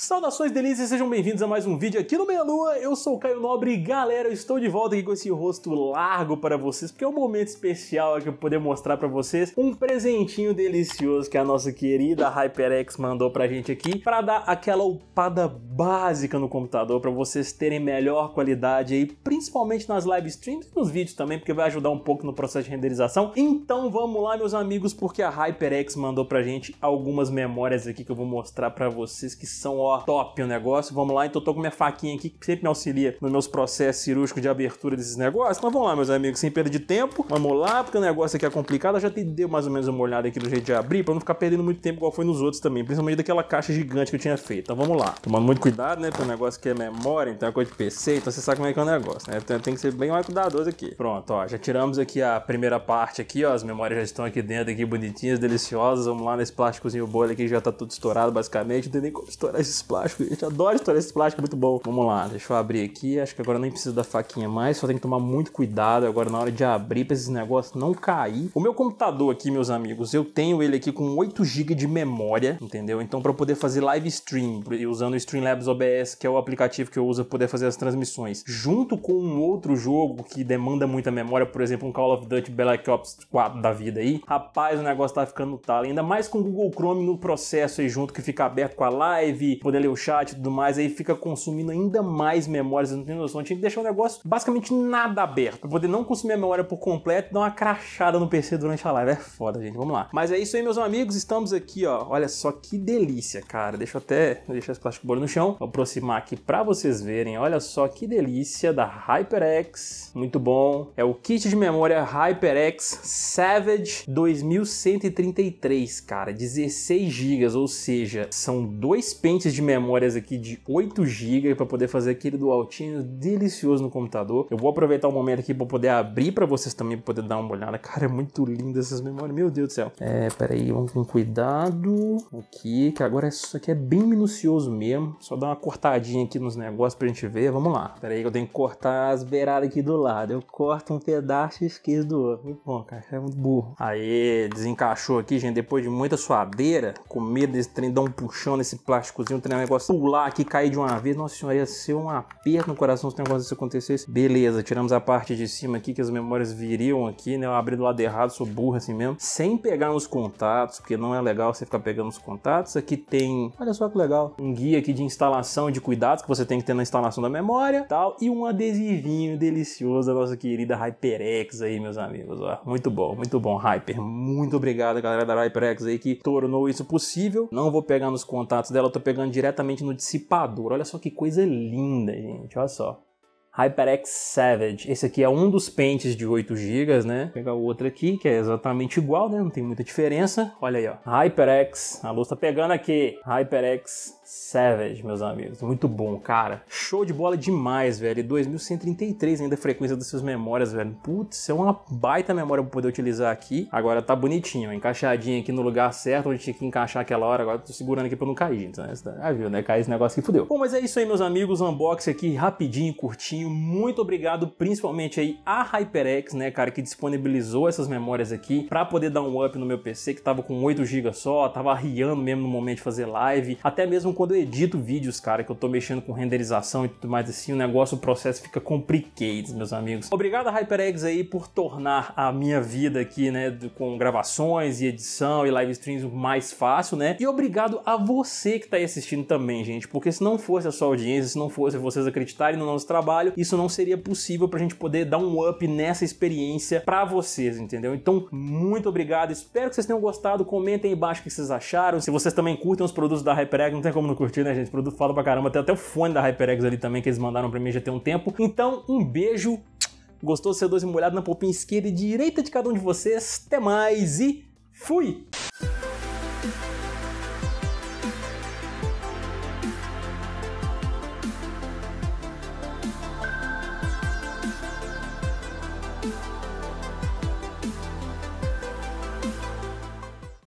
Saudações delícias, sejam bem-vindos a mais um vídeo aqui no Meia Lua, eu sou o Caio Nobre e galera, eu estou de volta aqui com esse rosto largo para vocês, porque é um momento especial aqui para poder mostrar para vocês um presentinho delicioso que a nossa querida HyperX mandou a gente aqui, para dar aquela upada básica no computador, para vocês terem melhor qualidade aí, principalmente nas live streams e nos vídeos também, porque vai ajudar um pouco no processo de renderização. Então vamos lá, meus amigos, porque a HyperX mandou a gente algumas memórias aqui que eu vou mostrar para vocês que são top o negócio, vamos lá. Então tô com minha faquinha aqui que sempre me auxilia nos meus processos cirúrgicos de abertura desses negócios. Então vamos lá, meus amigos, sem perda de tempo, vamos lá, porque o negócio aqui é complicado. Eu já te dei mais ou menos uma olhada aqui do jeito de abrir, pra não ficar perdendo muito tempo igual foi nos outros também, principalmente daquela caixa gigante que eu tinha feito. Então vamos lá. Tomando muito cuidado, né? Porque o negócio que é memória, então é coisa de PC, então você sabe como é que é o negócio, né? Então tem que ser bem mais cuidadoso aqui. Pronto, ó, já tiramos aqui a primeira parte aqui, ó, as memórias já estão aqui dentro aqui, bonitinhas, deliciosas. Vamos lá nesse plásticozinho bolha aqui, já tá tudo estourado basicamente, não tem nem como estourar isso esse plástico, gente Adoro estourar esse plástico, é muito bom. Vamos lá, deixa eu abrir aqui. Acho que agora nem preciso da faquinha mais, só tem que tomar muito cuidado agora na hora de abrir pra esses negócios não cair. O meu computador aqui, meus amigos, eu tenho ele aqui com 8 GB de memória, entendeu? Então para poder fazer live stream, usando o Streamlabs OBS, que é o aplicativo que eu uso para poder fazer as transmissões, junto com um outro jogo que demanda muita memória, por exemplo, um Call of Duty Black Ops 4 da vida aí, rapaz, o negócio tá ficando tal, ainda mais com o Google Chrome no processo aí junto que fica aberto com a live, poder ler o chat e tudo mais, aí fica consumindo ainda mais memórias, não tem noção. Tinha que deixar o negócio basicamente nada aberto, pra poder não consumir a memória por completo e dar uma crachada no PC durante a live. É foda, gente, vamos lá. Mas é isso aí, meus amigos, estamos aqui, ó. Olha só que delícia, cara. Deixa eu até deixar esse plástico bolha no chão, vou aproximar aqui pra vocês verem. Olha só que delícia da HyperX, muito bom. É o kit de memória HyperX Savage 2133, cara, 16 GB, ou seja, são dois pentes de de memórias aqui de 8 GB para poder fazer aquele dualtinho delicioso no computador. Eu vou aproveitar o momento aqui para poder abrir para vocês também, poder dar uma olhada. Cara, é muito lindo essas memórias, meu Deus do céu. É, aí, vamos com cuidado aqui, que agora isso é aqui é bem minucioso mesmo. Só dar uma cortadinha aqui nos negócios pra gente ver. Vamos lá. aí, que eu tenho que cortar as beiradas aqui do lado. Eu corto um pedaço esquerdo do outro. Muito bom, cara. É muito burro. Aí, desencaixou aqui, gente. Depois de muita suadeira, com medo desse trem dar um puxão nesse plásticozinho, né? Um negócio pular aqui, cair de uma vez. Nossa senhora, ia ser um aperto no coração se o negócio desse acontecesse. Beleza, tiramos a parte de cima aqui, que as memórias viriam aqui, né? Eu abri do lado errado, sou burro assim mesmo. Sem pegar nos contatos, porque não é legal você ficar pegando os contatos. Aqui tem, olha só que legal, um guia aqui de instalação de cuidados que você tem que ter na instalação da memória tal. E um adesivinho delicioso da nossa querida HyperX aí, meus amigos. Ó. Muito bom, muito bom, Hyper. Muito obrigado, galera da HyperX aí, que tornou isso possível. Não vou pegar nos contatos dela, eu tô pegando de diretamente no dissipador. Olha só que coisa linda, gente. Olha só. HyperX Savage. Esse aqui é um dos pentes de 8 GB, né? Vou pegar o outro aqui, que é exatamente igual, né? Não tem muita diferença. Olha aí, ó. HyperX. A luz tá pegando aqui. HyperX Savage, meus amigos. Muito bom, cara. Show de bola demais, velho. E 2133 ainda a frequência das suas memórias, velho. Putz, é uma baita memória pra poder utilizar aqui. Agora tá bonitinho, encaixadinho aqui no lugar certo, onde tinha que encaixar aquela hora. Agora tô segurando aqui pra não cair, então, né? Tá, ah, já viu, né? Cair esse negócio aqui, fudeu. Bom, mas é isso aí, meus amigos. Unboxing aqui rapidinho, curtinho muito obrigado principalmente aí a HyperX, né, cara, que disponibilizou essas memórias aqui para poder dar um up no meu PC que tava com 8 GB só, tava riando mesmo no momento de fazer live, até mesmo quando eu edito vídeos, cara, que eu tô mexendo com renderização e tudo mais assim, o negócio, o processo fica complicado meus amigos. Obrigado a HyperX aí por tornar a minha vida aqui, né, com gravações e edição e live streams mais fácil, né? E obrigado a você que tá aí assistindo também, gente, porque se não fosse a sua audiência, se não fosse vocês acreditarem no nosso trabalho, trabalho, isso não seria possível pra gente poder dar um up nessa experiência para vocês, entendeu? Então, muito obrigado, espero que vocês tenham gostado, comentem aí embaixo o que vocês acharam, se vocês também curtem os produtos da HyperX, não tem como não curtir, né, gente? O produto fala pra caramba, tem até o fone da HyperX ali também que eles mandaram pra mim já tem um tempo. Então, um beijo, gostou do C12 molhado na polpinha esquerda e direita de cada um de vocês, até mais e fui!